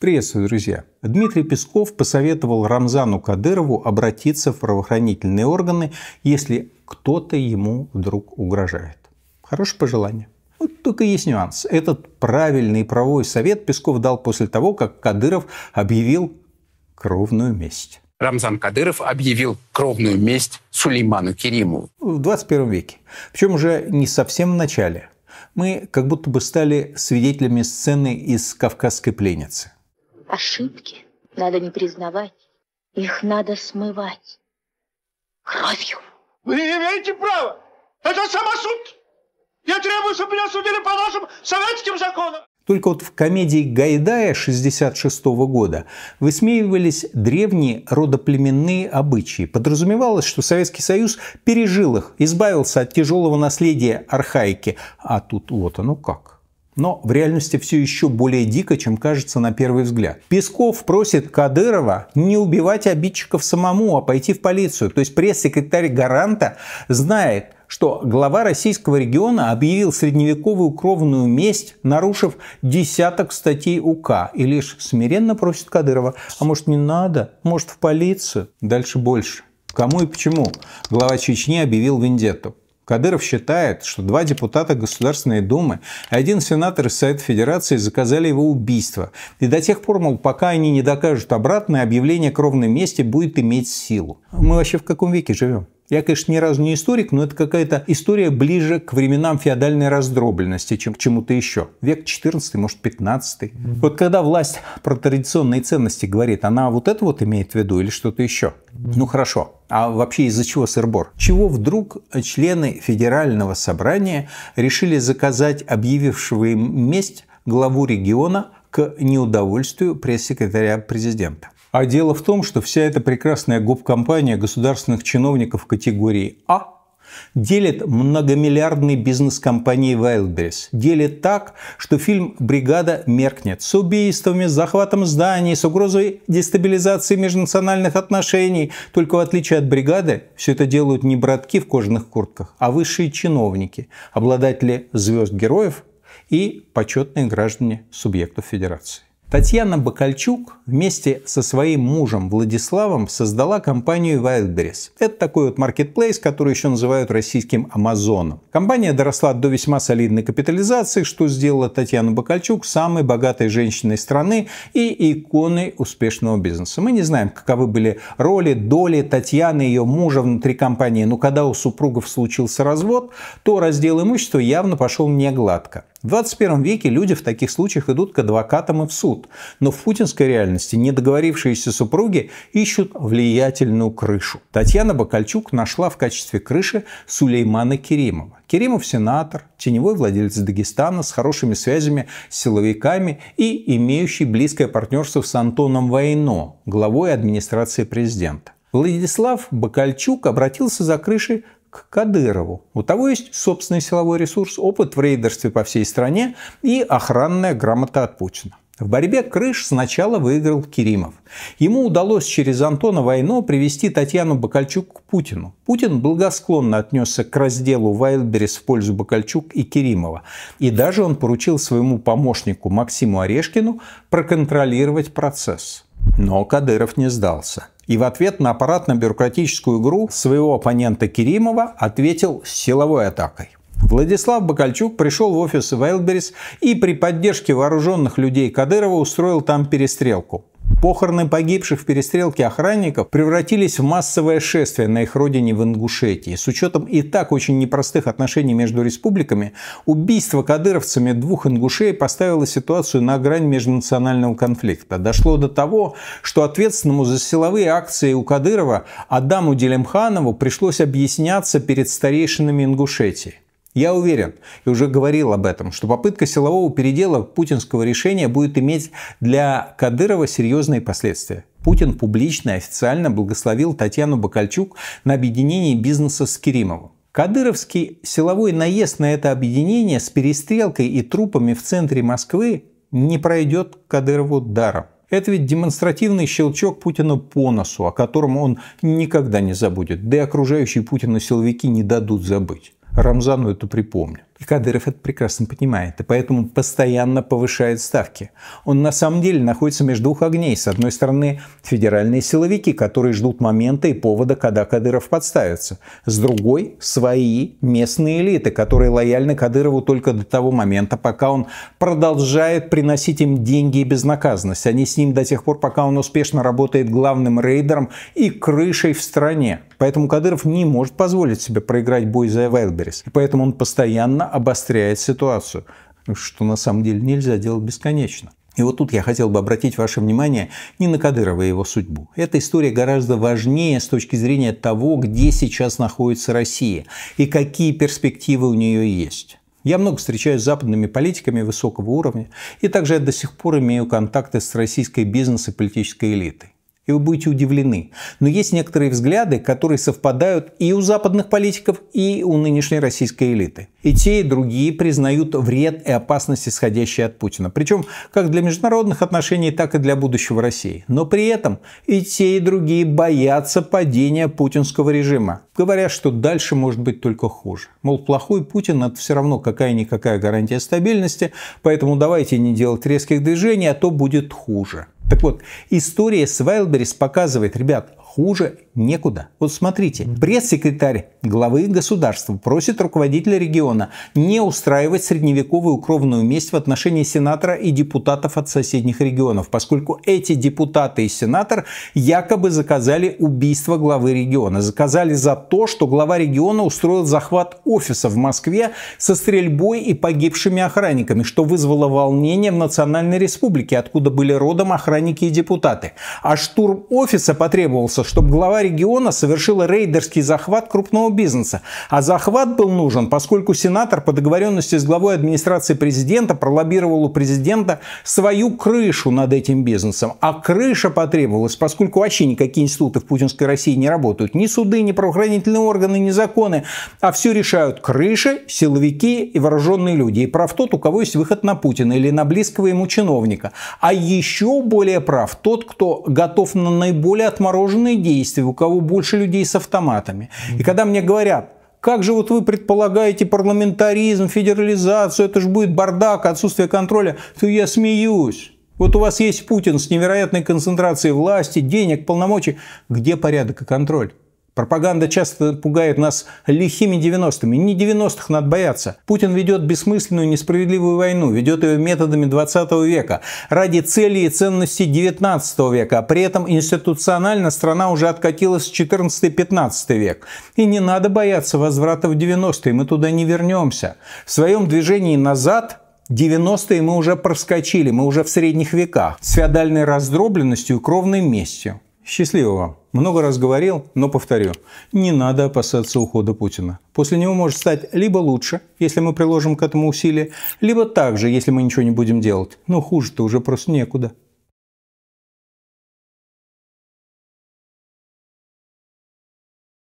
Приветствую, друзья! Дмитрий Песков посоветовал Рамзану Кадырову обратиться в правоохранительные органы, если кто-то ему вдруг угрожает. Хорошее пожелание. Вот только есть нюанс. Этот правильный правовой совет Песков дал после того, как Кадыров объявил кровную месть. Рамзан Кадыров объявил кровную месть Сулейману Керимову. В 21 веке. Причем уже не совсем в начале. Мы как будто бы стали свидетелями сцены из «Кавказской пленницы». Ошибки надо не признавать, их надо смывать кровью. Вы не имеете права! Это самосуд! Я требую, чтобы меня судили по нашим советским законам! Только вот в комедии Гайдая 1966 года высмеивались древние родоплеменные обычаи. Подразумевалось, что Советский Союз пережил их, избавился от тяжелого наследия архаики. А тут вот оно как но в реальности все еще более дико, чем кажется на первый взгляд. Песков просит Кадырова не убивать обидчиков самому, а пойти в полицию. То есть пресс-секретарь Гаранта знает, что глава российского региона объявил средневековую кровную месть, нарушив десяток статей УК, и лишь смиренно просит Кадырова, а может не надо, может в полицию, дальше больше. Кому и почему глава Чечни объявил вендетту? Кадыров считает, что два депутата Государственной Думы и один сенатор из Совета Федерации заказали его убийство. И до тех пор, мол, пока они не докажут обратное, объявление о кровном будет иметь силу. Мы вообще в каком веке живем? Я, конечно, ни разу не историк, но это какая-то история ближе к временам феодальной раздробленности, чем к чему-то еще. Век 14, может, 15. Mm-hmm. Вот когда власть про традиционные ценности говорит, она вот это вот имеет в виду или что-то еще? Mm-hmm. Ну хорошо. А вообще из-за чего сырбор? Чего вдруг члены Федерального собрания решили заказать объявившего им месть главу региона к неудовольствию пресс-секретаря президента? А дело в том, что вся эта прекрасная губкомпания государственных чиновников категории А делит многомиллиардный бизнес компании Wildberries. Делит так, что фильм «Бригада» меркнет с убийствами, с захватом зданий, с угрозой дестабилизации межнациональных отношений. Только в отличие от «Бригады» все это делают не братки в кожаных куртках, а высшие чиновники, обладатели звезд героев и почетные граждане субъектов федерации. Татьяна Бакальчук вместе со своим мужем Владиславом создала компанию Wildberries. Это такой вот маркетплейс, который еще называют российским Амазоном. Компания доросла до весьма солидной капитализации, что сделала Татьяну Бакальчук самой богатой женщиной страны и иконой успешного бизнеса. Мы не знаем, каковы были роли, доли Татьяны и ее мужа внутри компании, но когда у супругов случился развод, то раздел имущества явно пошел не гладко. В 21 веке люди в таких случаях идут к адвокатам и в суд, но в путинской реальности недоговорившиеся супруги ищут влиятельную крышу. Татьяна Бакальчук нашла в качестве крыши Сулеймана Керимова. Керимов – сенатор, теневой владелец Дагестана с хорошими связями с силовиками и имеющий близкое партнерство с Антоном Войно, главой администрации президента. Владислав Бакальчук обратился за крышей к Кадырову. У того есть собственный силовой ресурс, опыт в рейдерстве по всей стране и охранная грамота от Путина. В борьбе крыш сначала выиграл Керимов. Ему удалось через Антона Войно привести Татьяну Бакальчук к Путину. Путин благосклонно отнесся к разделу Вайлдберрис в пользу Бакальчук и Керимова. И даже он поручил своему помощнику Максиму Орешкину проконтролировать процесс. Но Кадыров не сдался. И в ответ на аппаратно-бюрократическую игру своего оппонента Керимова ответил силовой атакой. Владислав Бакальчук пришел в офис Вайлберис и при поддержке вооруженных людей Кадырова устроил там перестрелку. Похороны погибших в перестрелке охранников превратились в массовое шествие на их родине в Ингушетии. С учетом и так очень непростых отношений между республиками, убийство кадыровцами двух ингушей поставило ситуацию на грань межнационального конфликта. Дошло до того, что ответственному за силовые акции у Кадырова Адаму Делимханову пришлось объясняться перед старейшинами Ингушетии. Я уверен, и уже говорил об этом, что попытка силового передела путинского решения будет иметь для Кадырова серьезные последствия. Путин публично и официально благословил Татьяну Бакальчук на объединение бизнеса с Керимовым. Кадыровский силовой наезд на это объединение с перестрелкой и трупами в центре Москвы не пройдет Кадырову даром. Это ведь демонстративный щелчок Путина по носу, о котором он никогда не забудет, да и окружающие Путина силовики не дадут забыть. Рамзану это припомню. И Кадыров это прекрасно понимает, и поэтому постоянно повышает ставки. Он на самом деле находится между двух огней. С одной стороны, федеральные силовики, которые ждут момента и повода, когда Кадыров подставится. С другой, свои местные элиты, которые лояльны Кадырову только до того момента, пока он продолжает приносить им деньги и безнаказанность. Они с ним до тех пор, пока он успешно работает главным рейдером и крышей в стране. Поэтому Кадыров не может позволить себе проиграть бой за Вайлдберрис. И поэтому он постоянно обостряет ситуацию, что на самом деле нельзя делать бесконечно. И вот тут я хотел бы обратить ваше внимание не на Кадырова и а его судьбу. Эта история гораздо важнее с точки зрения того, где сейчас находится Россия и какие перспективы у нее есть. Я много встречаюсь с западными политиками высокого уровня, и также я до сих пор имею контакты с российской бизнес и политической элитой и вы будете удивлены. Но есть некоторые взгляды, которые совпадают и у западных политиков, и у нынешней российской элиты. И те, и другие признают вред и опасность, исходящие от Путина. Причем как для международных отношений, так и для будущего России. Но при этом и те, и другие боятся падения путинского режима, говоря, что дальше может быть только хуже. Мол, плохой Путин – это все равно какая-никакая гарантия стабильности, поэтому давайте не делать резких движений, а то будет хуже. Так вот, история с Wildberries показывает, ребят, хуже некуда. Вот смотрите, пресс-секретарь главы государства просит руководителя региона не устраивать средневековую кровную месть в отношении сенатора и депутатов от соседних регионов, поскольку эти депутаты и сенатор якобы заказали убийство главы региона. Заказали за то, что глава региона устроил захват офиса в Москве со стрельбой и погибшими охранниками, что вызвало волнение в Национальной Республике, откуда были родом охранники и депутаты. А штурм офиса потребовался, чтобы глава региона совершила рейдерский захват крупного бизнеса. А захват был нужен, поскольку сенатор по договоренности с главой администрации президента пролоббировал у президента свою крышу над этим бизнесом. А крыша потребовалась, поскольку вообще никакие институты в путинской России не работают. Ни суды, ни правоохранительные органы, ни законы. А все решают крыши, силовики и вооруженные люди. И прав тот, у кого есть выход на Путина или на близкого ему чиновника. А еще более прав тот, кто готов на наиболее отмороженные действия у кого больше людей с автоматами. И когда мне говорят, как же вот вы предполагаете парламентаризм, федерализацию, это же будет бардак, отсутствие контроля, то я смеюсь. Вот у вас есть Путин с невероятной концентрацией власти, денег, полномочий. Где порядок и контроль? Пропаганда часто пугает нас лихими 90-ми. Не 90-х надо бояться. Путин ведет бессмысленную несправедливую войну, ведет ее методами 20 века, ради целей и ценностей 19 века, а при этом институционально страна уже откатилась в 14-15 век. И не надо бояться возврата в 90-е, мы туда не вернемся. В своем движении назад 90-е мы уже проскочили, мы уже в средних веках, с феодальной раздробленностью и кровной местью. Счастливо вам. Много раз говорил, но повторю. Не надо опасаться ухода Путина. После него может стать либо лучше, если мы приложим к этому усилия, либо так же, если мы ничего не будем делать. Но хуже-то уже просто некуда.